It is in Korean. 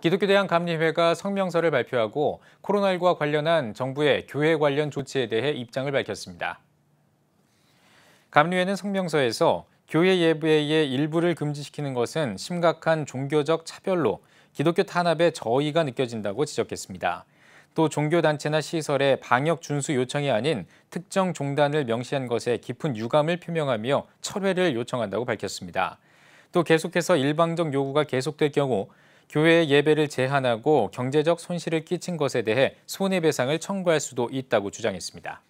기독교대한감리회가 성명서를 발표하고 코로나19와 관련한 정부의 교회 관련 조치에 대해 입장을 밝혔습니다. 감리회는 성명서에서 교회 예배의 일부를 금지시키는 것은 심각한 종교적 차별로 기독교 탄압에 저의가 느껴진다고 지적했습니다. 또 종교단체나 시설의 방역 준수 요청이 아닌 특정 종단을 명시한 것에 깊은 유감을 표명하며 철회를 요청한다고 밝혔습니다. 또 계속해서 일방적 요구가 계속될 경우 교회 예배를 제한하고 경제적 손실을 끼친 것에 대해 손해배상을 청구할 수도 있다고 주장했습니다.